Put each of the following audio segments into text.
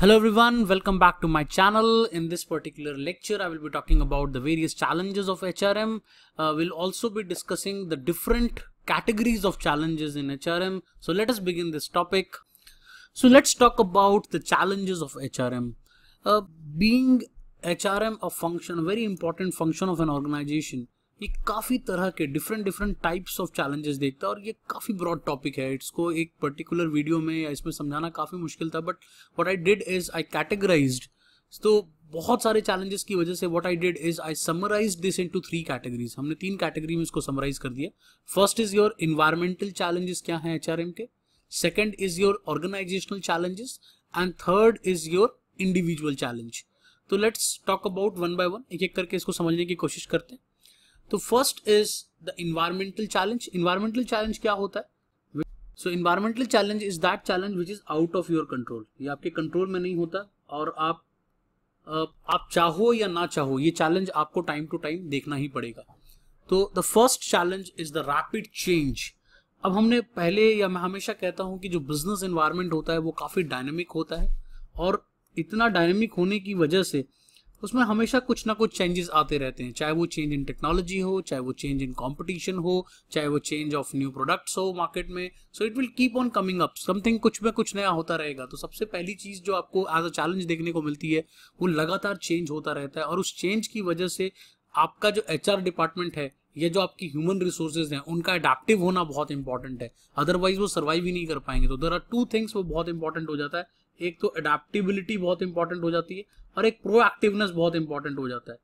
Hello everyone, welcome back to my channel. In this particular lecture, I will be talking about the various challenges of HRM. Uh, we'll also be discussing the different categories of challenges in HRM. So let us begin this topic. So let's talk about the challenges of HRM. Uh, being HRM a function, a very important function of an organization, ये काफ़ी तरह के different different types of challenges देखता है और ये काफ़ी broad topic है इसको एक पर्टिकुलर वीडियो में या इसमें समझाना काफ़ी मुश्किल था but what I did is I categorise तो बहुत सारे चैलेंजेस की वजह से what I did is I summarise this into three categories हमने तीन कैटेगरी में इसको समराइज कर दिया first is your environmental challenges क्या हैं एचआरएम के second is your organisational challenges and third is your individual challenge तो let's talk about one by one एक एक करके इसको समझने की कोशिश करते हैं तो first is the environmental challenge environmental challenge क्या होता है so environmental challenge is that challenge which is out of your control ये आपके कंट्रोल में नहीं होता और आप आप चाहो या ना चाहो ये चैलेंज आपको टाइम टू टाइम देखना ही पड़ेगा तो the first challenge is the rapid change अब हमने पहले या मैं हमेशा कहता हूँ कि जो बिजनेस इन्वायरमेंट होता है वो काफ़ी डायनेमिक होता है और इतना डायनेमिक होने की वजह से उसमें हमेशा कुछ ना कुछ चेंजेस आते रहते हैं चाहे वो चेंज इन टेक्नोलॉजी हो चाहे वो चेंज इन कंपटीशन हो चाहे वो चेंज ऑफ न्यू प्रोडक्ट्स हो मार्केट में so it will keep on coming up something कुछ में कुछ नया होता रहेगा तो सबसे पहली चीज जो आपको एज अ चैलेंज देखने को मिलती है वो लगातार चेंज होता रहता है और उस चेंज की वजह से आपका जो एच डिपार्टमेंट है या जो आपकी ह्यूमन रिसोर्सेज हैं उनका अडेप्टिव होना बहुत इंपॉर्टेंट है अदरवाइज वो सर्वाइव ही नहीं कर पाएंगे तो देर आर टू थिंग्स वो बहुत इंपॉर्टेंट हो जाता है एक तो अडेप्टिबिलिटी बहुत इंपॉर्टेंट हो जाती है और एक प्रोएक्टिवनेस बहुत इंपॉर्टेंट हो जाता है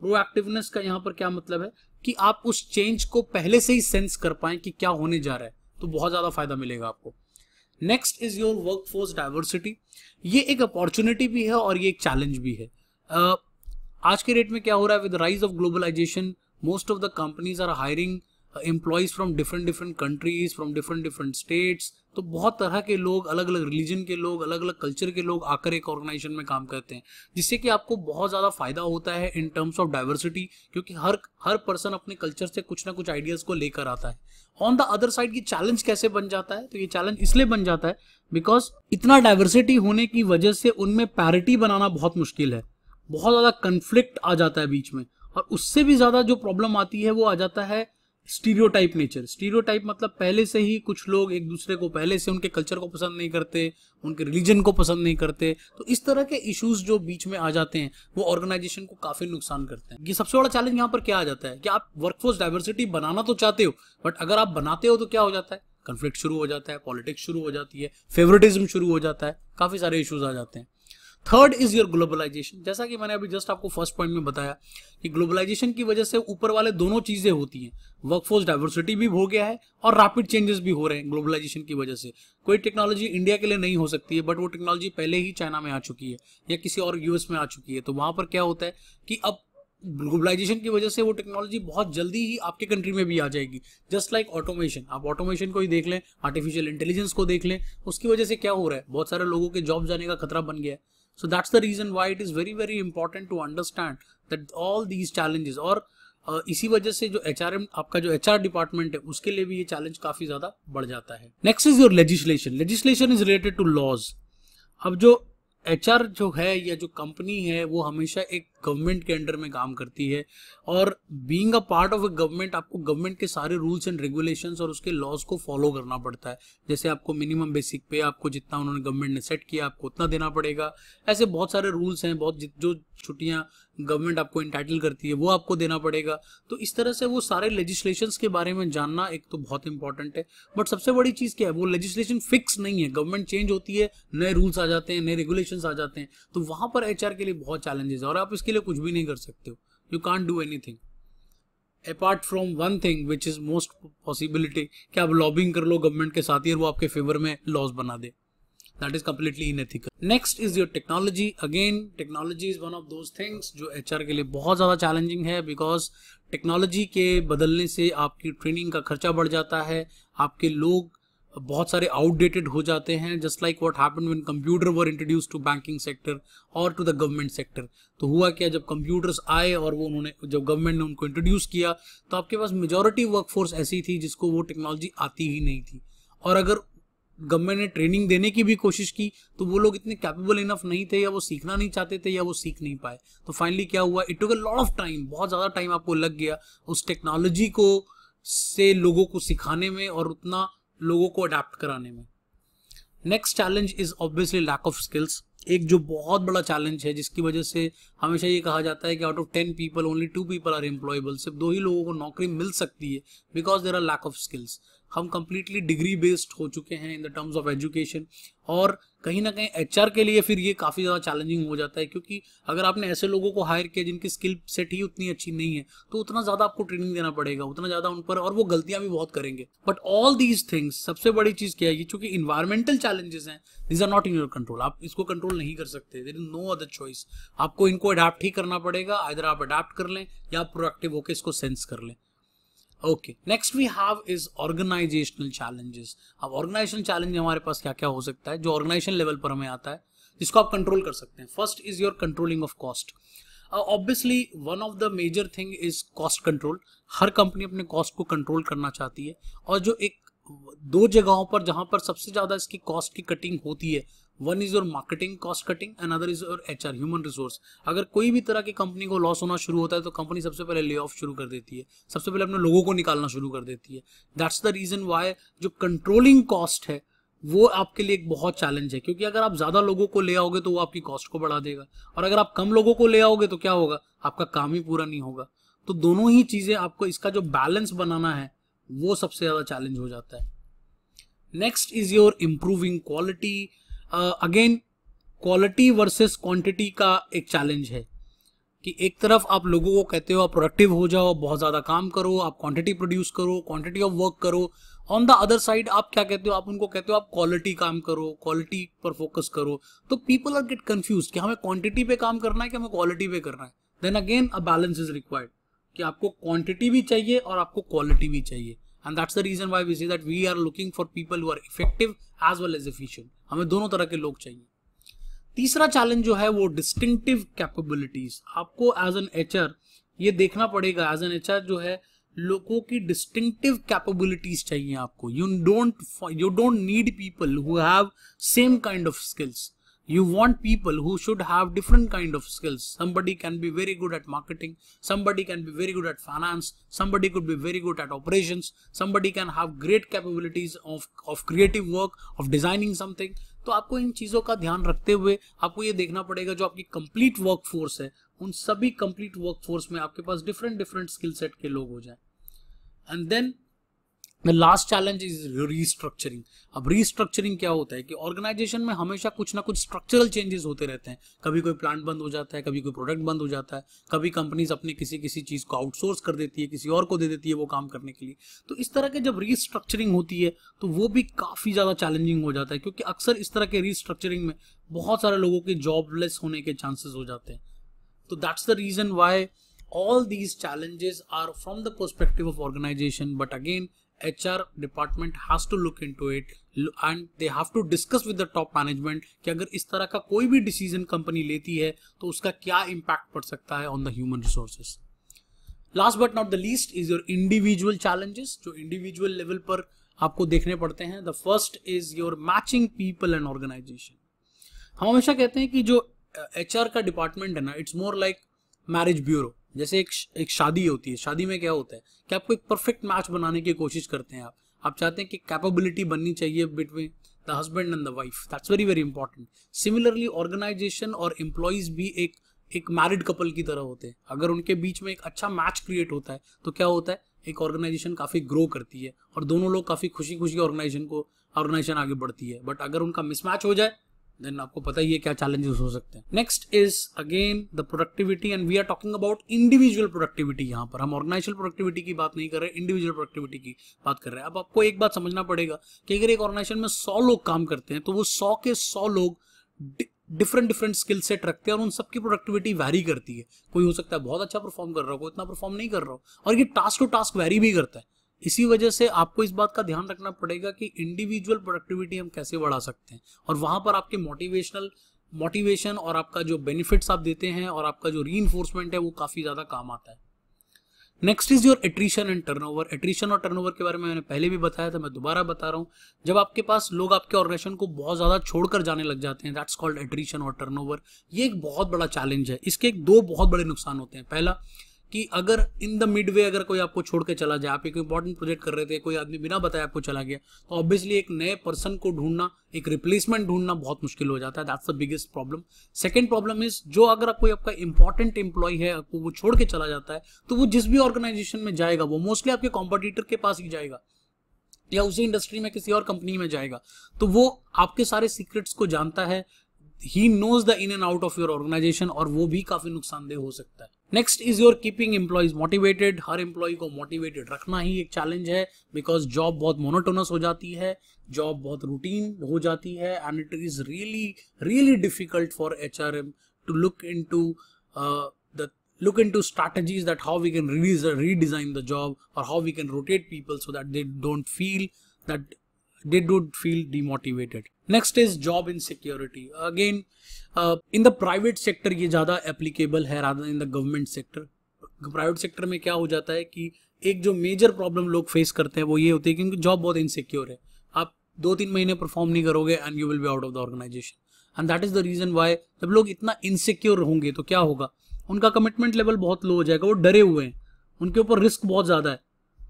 प्रोएक्टिवनेस का यहाँ पर क्या मतलब है कि आप उस चेंज को पहले से ही सेंस कर पाए कि क्या होने जा रहा है तो बहुत ज्यादा फायदा मिलेगा आपको next is your workforce diversity ये एक अपॉर्चुनिटी भी है और ये एक चैलेंज भी है uh, आज के डेट में क्या हो रहा है with rise of globalisation most of the companies are hiring employees from different different countries from different different states तो बहुत तरह के लोग अलग अलग रिलीजन के लोग अलग अलग कल्चर के लोग आकर एक ऑर्गेनाइजेशन में काम करते हैं जिससे कि आपको बहुत ज़्यादा फायदा होता है इन टर्म्स ऑफ डाइवर्सिटी क्योंकि हर हर पर्सन अपने कल्चर से कुछ ना कुछ आइडियाज़ को लेकर आता है ऑन द अदर साइड ये चैलेंज कैसे बन जाता है तो ये चैलेंज इसलिए बन जाता है बिकॉज इतना डाइवर्सिटी होने की वजह से उनमें पैरिटी बनाना बहुत मुश्किल है बहुत ज़्यादा कन्फ्लिक्ट आ जाता है बीच में और उससे भी ज़्यादा जो प्रॉब्लम आती है वो आ जाता है स्टीरियोटाइप नेचर स्टीरियोटाइप मतलब पहले से ही कुछ लोग एक दूसरे को पहले से उनके कल्चर को पसंद नहीं करते उनके रिलीजन को पसंद नहीं करते तो इस तरह के इश्यूज जो बीच में आ जाते हैं वो ऑर्गेनाइजेशन को काफी नुकसान करते हैं ये सबसे बड़ा चैलेंज यहाँ पर क्या आ जाता है कि आप वर्कफोर्स डाइवर्सिटी बनाना तो चाहते हो बट अगर आप बनाते हो तो क्या हो जाता है कन्फ्लिक्ट शुरू हो जाता है पॉलिटिक्स शुरू हो जाती है फेवरेटिज्म शुरू हो जाता है काफी सारे इश्यूज आ जाते हैं थर्ड इज योर ग्लोबलाइजेशन जैसा कि मैंने अभी जस्ट आपको फर्स्ट पॉइंट में बताया कि ग्लोबलाइजेशन की वजह से ऊपर वाले दोनों चीजें होती हैं वर्कफोर्स डाइवर्सिटी भी हो गया है और रैपिड चेंजेस भी हो रहे हैं ग्लोबलाइजेशन की वजह से कोई टेक्नोलॉजी इंडिया के लिए नहीं हो सकती है बट वो टेक्नोलॉजी पहले ही चाइना में आ चुकी है या किसी और यूएस में आ चुकी है तो वहां पर क्या होता है कि अब ग्लोबलाइजेशन की वजह से वो टेक्नोलॉजी बहुत जल्दी ही आपके कंट्री में भी आ जाएगी जस्ट लाइक ऑटोमेशन आप ऑटोमेशन को ही देख लें आर्टिफिशियल इंटेलिजेंस को देख लें उसकी वजह से क्या हो रहा है बहुत सारे लोगों के जॉब जाने का खतरा बन गया है So that's the reason why it is very very important to understand that all these challenges और uh, इसी वजह से जो एच आर एम आपका जो एच आर डिपार्टमेंट है उसके लिए भी ये चैलेंज काफी ज्यादा बढ़ जाता है next is your legislation legislation is related to laws अब जो एच आर जो है या जो कंपनी है वो हमेशा एक गवर्नमेंट के अंडर में काम करती है और being a part of a government आपको गवर्नमेंट के सारे रूल्स एंड रेगुलेशंस और उसके लॉज को फॉलो करना पड़ता है जैसे आपको मिनिमम बेसिक पे आपको जितना उन्होंने गवर्नमेंट ने सेट किया आपको उतना देना पड़ेगा ऐसे बहुत सारे रूल्स हैं बहुत जो छुट्टियाँ गवर्नमेंट आपको इंटाइटल करती है वो आपको देना पड़ेगा तो इस तरह से वो सारे लेजिस्लेशन के बारे में जानना एक तो बहुत इंपॉर्टेंट है बट सबसे बड़ी चीज़ क्या है वो लेजिस्लेशन फिक्स नहीं है गवर्नमेंट चेंज होती है नए रूल्स आ जाते हैं नए रेगुलेशन आ जाते हैं तो वहाँ पर एच के लिए बहुत चैलेंजेस है और आप इसके लिए कुछ भी नहीं कर सकते हो you can do anything apart from one thing which is most possibility कि आप लॉबिंग कर लो गवर्नमेंट के साथ ही वो आपके फेवर में लॉस बना दे that is completely unethical next is your technology again technology is one of those things जो एच आर के लिए बहुत ज़्यादा चैलेंजिंग है बिकॉज टेक्नोलॉजी के बदलने से आपकी ट्रेनिंग का खर्चा बढ़ जाता है आपके लोग बहुत सारे आउटडेटेड हो जाते हैं just like what happen when computer were introduce to banking sector और टू द गवर्नमेंट सेक्टर तो हुआ क्या जब कंप्यूटर्स आए और वो उन्होंने जब गवर्नमेंट ने उनको इंट्रोड्यूस किया तो आपके पास मेजोरिटी वर्कफोर्स ऐसी थी जिसको वो टेक्नोलॉजी आती ही नहीं थी और अगर गवर्नमेंट ने ट्रेनिंग देने की भी कोशिश की तो वो लोग इतने कैपेबल इनफ नहीं थे या वो सीखना नहीं चाहते थे या वो सीख नहीं पाए तो फाइनली क्या हुआ it took a lot of time बहुत ज़्यादा टाइम आपको लग गया उस टेक्नोलॉजी को से लोगों को सिखाने में और उतना लोगों को अडाप्ट कराने में next challenge is obviously lack of skills एक जो बहुत बड़ा चैलेंज है जिसकी वजह से हमेशा ये कहा जाता है कि out of ten people only two people are employable सिर्फ दो ही लोगों को नौकरी मिल सकती है because there are lack of skills हम कम्प्लीटली डिग्री बेस्ड हो चुके हैं in the terms of education और कहीं ना कहीं एच के लिए फिर ये काफ़ी ज़्यादा चैलेंजिंग हो जाता है क्योंकि अगर आपने ऐसे लोगों को हायर किया जिनकी स्किल सेट ही उतनी अच्छी नहीं है तो उतना ज़्यादा आपको ट्रेनिंग देना पड़ेगा उतना ज़्यादा उन पर और वो गलतियाँ भी बहुत करेंगे बट ऑल दीज थिंग्स सबसे बड़ी चीज़ क्या है चूंकि इन्वायरमेंटल चैलेंजेस हैं these are not in your control आप इसको कंट्रोल नहीं कर सकते there is no other choice आपको इनको अडाप्ट ही करना पड़ेगा आइधर आप अडाप्ट कर लें या प्रोडक्टिव होकर इसको सेंस कर लें okay next we have is organisational challenges अब ऑर्गेनाइजेशनल चैलेंज हमारे पास क्या क्या हो सकता है जो ऑर्गेनाइजेशन लेवल पर हमें आता है जिसको आप कंट्रोल कर सकते हैं first is your controlling of cost obviously one of the major thing is cost control हर कंपनी अपने कॉस्ट को कंट्रोल करना चाहती है और जो एक दो जगहों पर जहां पर सबसे ज्यादा इसकी कॉस्ट की कटिंग होती है one is your marketing cost cutting and other is your H R human resource अगर कोई भी तरह की कंपनी को लॉस होना शुरू होता है तो कंपनी सबसे पहले ले ऑफ शुरू कर देती है सबसे पहले अपने लोगों को निकालना शुरू कर देती है दैट्स द रीजन वाई जो कंट्रोलिंग कॉस्ट है वो आपके लिए एक बहुत चैलेंज है क्योंकि अगर आप ज़्यादा लोगों को ले आओगे तो वो आपकी कॉस्ट को बढ़ा देगा और अगर आप कम लोगों को ले आओगे तो क्या होगा आपका काम ही पूरा नहीं होगा तो दोनों ही चीज़ें आपको इसका जो बैलेंस बनाना है वो सबसे ज़्यादा चैलेंज हो जाता है next is your improving quality again quality versus quantity का एक चैलेंज है कि एक तरफ आप लोगों को कहते हो आप प्रोडक्टिव हो जाओ बहुत ज़्यादा काम करो आप क्वांटिटी प्रोड्यूस करो क्वांटिटी ऑफ वर्क करो ऑन द अदर साइड आप क्या कहते हो आप उनको कहते हो आप क्वालिटी काम करो क्वालिटी पर फोकस करो तो पीपल आर गेट कन्फ्यूज कि हमें क्वांटिटी पे काम करना है कि हमें क्वालिटी पे करना है then again a balance is required कि आपको क्वांटिटी भी चाहिए और आपको क्वालिटी भी चाहिए and that's the reason why we see that we are looking for people who are effective as well as efficient हमें दोनों तरह के लोग चाहिए तीसरा चैलेंज जो है वो डिस्टिंक्टिव कैपेबिलिटीज आपको एज एन एच ये देखना पड़ेगा एज एन एच जो है लोगों की डिस्टिंक्टिव कैपेबिलिटीज चाहिए आपको you don't you don't need people who have same kind of skills you want people who should have different kind of skills somebody can be very good at marketing somebody can be very good at finance somebody could be very good at operations somebody can have great capabilities of of creative work of designing something तो आपको इन चीज़ों का ध्यान रखते हुए आपको ये देखना पड़ेगा जो आपकी कंप्लीट वर्क फोर्स है उन सभी कंप्लीट वर्क फोर्स में आपके पास डिफरेंट डिफरेंट स्किल सेट के लोग हो जाए and then last challenge is restructuring अब रीस्ट्रक्चरिंग क्या होता है कि ऑर्गेनाइजेशन में हमेशा कुछ ना कुछ स्ट्रक्चरल चेंजेस होते रहते हैं कभी कोई प्लांट बंद हो जाता है कभी कोई प्रोडक्ट बंद हो जाता है कभी कंपनीज अपने किसी किसी चीज़ को आउटसोर्स कर देती है किसी और को दे देती है वो काम करने के लिए तो इस तरह के जब रीस्ट्रक्चरिंग होती है तो वो भी काफ़ी ज़्यादा चैलेंजिंग हो जाता है क्योंकि अक्सर इस तरह के रीस्ट्रक्चरिंग में बहुत सारे लोगों के जॉबलेस होने के चांसेस हो जाते हैं तो that's the reason why all these challenges are from the perspective of organisation but again HR department has to look into it and they have to discuss with the top management कि अगर इस तरह का कोई भी decision company लेती है तो उसका क्या इम्पैक्ट पड़ सकता है on the human resources last but not the least is your individual challenges जो इंडिविजुअल लेवल पर आपको देखने पड़ते हैं the first is your matching people and organisation हम हमेशा कहते हैं कि जो एच का डिपार्टमेंट है ना it's more like marriage bureau जैसे एक एक शादी होती है शादी में क्या होता है कि आपको एक परफेक्ट मैच बनाने की कोशिश करते हैं आप आप चाहते हैं कि कैपेबिलिटी बननी चाहिए between the husband and the wife that's very very important similarly organisation और एम्प्लॉयज भी एक एक मैरिड कपल की तरह होते हैं अगर उनके बीच में एक अच्छा मैच क्रिएट होता है तो क्या होता है एक ऑर्गेनाइजेशन काफ़ी ग्रो करती है और दोनों लोग काफ़ी खुशी खुशी ऑर्गेनाइजेशन को ऑर्गेनाइजेशन आगे बढ़ती है बट अगर उनका मिसमैच हो जाए देन आपको पता ही है क्या चैलेंजेस हो सकते हैं next is again the productivity and we are talking about individual productivity यहाँ पर हम ऑर्गेनाइजेशन प्रोडक्टिविटी की बात नहीं कर रहे इंडिविजुअल प्रोडक्टिविटी की बात कर रहे हैं अब आपको एक बात समझना पड़ेगा कि अगर एक ऑर्गेनाइजेशन में सौ लोग काम करते हैं तो वो सौ के सौ लोग डिफरेंट डिफरेंट स्किल सेट रखते हैं और उन सबकी प्रोडक्टिविटी वैरी करती है कोई हो सकता है बहुत अच्छा परफॉर्म कर रहा हो कोई इतना परफॉर्म नहीं कर रहा हो और ये टास्क टू टास्क वैरी भी करता है इसी वजह से आपको इस बात का ध्यान रखना पड़ेगा कि इंडिविजुअल प्रोडक्टिविटी हम कैसे बढ़ा सकते हैं और वहां पर आपके मोटिवेशनल मोटिवेशन और आपका जो बेनिफिट्स आप देते हैं और आपका जो री है वो काफ़ी ज़्यादा काम आता है next is your attrition and turnover attrition और टर्नओवर के बारे में मैंने पहले भी बताया था मैं दोबारा बता रहा हूँ जब आपके पास लोग आपके ऑर्गेनाइजेशन को बहुत ज़्यादा छोड़कर जाने लग जाते हैं दैट्स कॉल्ड एट्रीशन और टर्नओवर ये एक बहुत बड़ा चैलेंज है इसके एक दो बहुत बड़े नुकसान होते हैं पहला कि अगर इन द मिड वे अगर कोई आपको छोड़ के चला जाए आप एक इंपॉर्टेंट प्रोजेक्ट कर रहे थे कोई आदमी बिना बताए आपको चला गया तो ऑब्वियसली एक नए पर्सन को ढूंढना एक रिप्लेसमेंट ढूंढना बहुत मुश्किल हो जाता है that's the biggest problem second problem is जो अगर कोई आपका इंपॉर्टेंट एम्प्लॉय है आपको वो छोड़ के चला जाता है तो वो जिस भी ऑर्गेनाइजेशन में जाएगा वो मोस्टली आपके कॉम्पिटिटर के पास ही जाएगा या उसी इंडस्ट्री में किसी और कंपनी में जाएगा तो वो आपके सारे सीक्रेट्स को जानता है he knows the in and out of your organisation और वो भी काफी नुकसानदेह हो सकता है next is your keeping employees motivated हर एम्प्लॉय को मोटिवेटेड रखना ही एक चैलेंज है बिकॉज जॉब बहुत मोनोटोनस हो जाती है जॉब बहुत रूटीन हो जाती है and it is really really difficult for H R M to look into the look into strategies that how we can redesign the job or how we can rotate people so that they don't feel that they would feel demotivated next is job insecurity again in the private sector ये ज़्यादा applicable है rather in the government sector private sector में क्या हो जाता है कि एक जो मेजर प्रॉब्लम लोग फेस करते हैं वो ये होती है क्योंकि जॉब बहुत इनसिक्योर है आप दो तीन महीने परफॉर्म नहीं करोगे and you will be out of the organisation and that is the reason why जब लोग इतना इनसिक्योर होंगे तो क्या होगा उनका कमिटमेंट लेवल बहुत लो हो जाएगा वो डरे हुए हैं उनके ऊपर रिस्क बहुत ज़्यादा है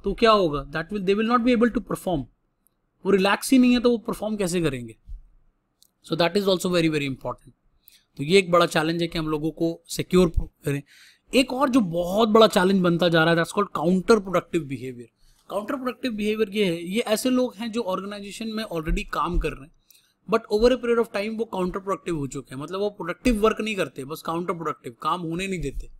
तो क्या होगा that will they will not be able to perform वो रिलैक्स ही नहीं है तो वो परफॉर्म कैसे करेंगे so that is also very very important तो ये एक बड़ा चैलेंज है कि हम लोगों को सिक्योर करें एक और जो बहुत बड़ा चैलेंज बनता जा रहा है that's called counterproductive behaviour counterproductive behaviour ये है ये ऐसे लोग हैं जो ऑर्गेनाइजेशन में ऑलरेडी काम कर रहे हैं but over a period of time वो काउंटर प्रोडक्टिव हो चुके हैं मतलब वो प्रोडक्टिव वर्क नहीं करते बस काउंटर प्रोडक्टिव काम होने नहीं देते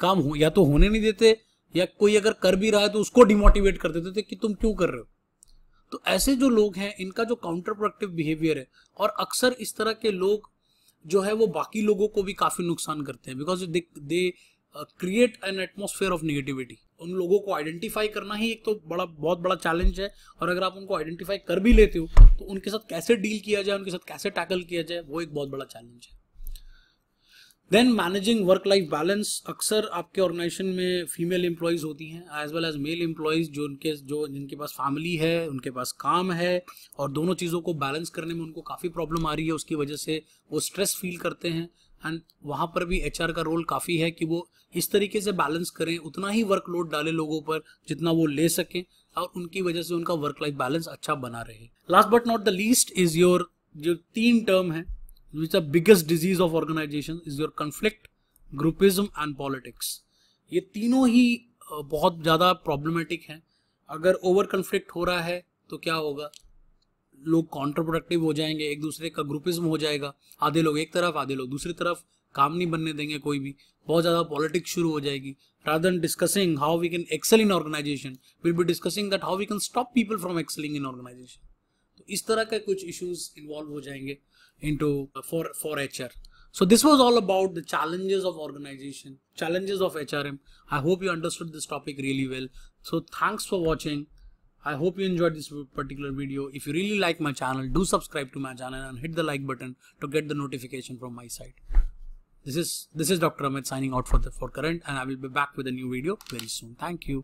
काम हो या तो होने नहीं देते या कोई अगर कर भी रहा है तो उसको डिमोटिवेट कर देते थे तो कि तुम क्यों कर रहे हो तो ऐसे जो लोग हैं इनका जो काउंटर प्रोडक्टिव बिहेवियर है और अक्सर इस तरह के लोग जो है वो बाकी लोगों को भी काफ़ी नुकसान करते हैं because they they create an atmosphere of negativity उन लोगों को आइडेंटिफाई करना ही एक तो बड़ा बहुत बड़ा चैलेंज है और अगर आप उनको आइडेंटिफाई कर भी लेते हो तो उनके साथ कैसे डील किया जाए उनके साथ कैसे टैकल किया जाए वो एक बहुत बड़ा चैलेंज है then managing work life balance अक्सर आपके ऑर्गेनाइजेशन में फीमेल एम्प्लॉयज़ होती हैं as well as male employees जो उनके जो जिनके पास फैमिली है उनके पास काम है और दोनों चीज़ों को बैलेंस करने में उनको काफ़ी प्रॉब्लम आ रही है उसकी वजह से वो स्ट्रेस फील करते हैं एंड वहाँ पर भी एच का रोल काफ़ी है कि वो इस तरीके से बैलेंस करें उतना ही वर्कलोड डाले लोगों पर जितना वो ले सकें और उनकी वजह से उनका वर्क लाइफ बैलेंस अच्छा बना रहे last but not the least is your जो तीन टर्म है which the biggest disease of organization is your conflict groupism and politics ये तीनों ही बहुत ज़्यादा प्रॉब्लमेटिक हैं अगर ओवर कन्फ्लिक्ट हो रहा है तो क्या होगा लोग काउंटर प्रोडक्टिव हो जाएंगे एक दूसरे का ग्रुपिज्म हो जाएगा आधे लोग एक तरफ आधे लोग दूसरी तरफ काम नहीं बनने देंगे कोई भी बहुत ज़्यादा पॉलिटिक्स शुरू हो जाएगी rather than discussing how we can excel in organisation will be discussing that how we can stop people from excelling in organisation इस तरह के कुछ इश्यूज इन्वॉल्व हो जाएंगे into for for so this was all about the challenges of organization challenges of hrm i hope you understood this topic really well so thanks for watching i hope you enjoyed this particular video if you really like my channel do subscribe to my channel and hit the like button to get the notification from my side this is this is dr amit signing out for the for current and i will be back with a new video very soon thank you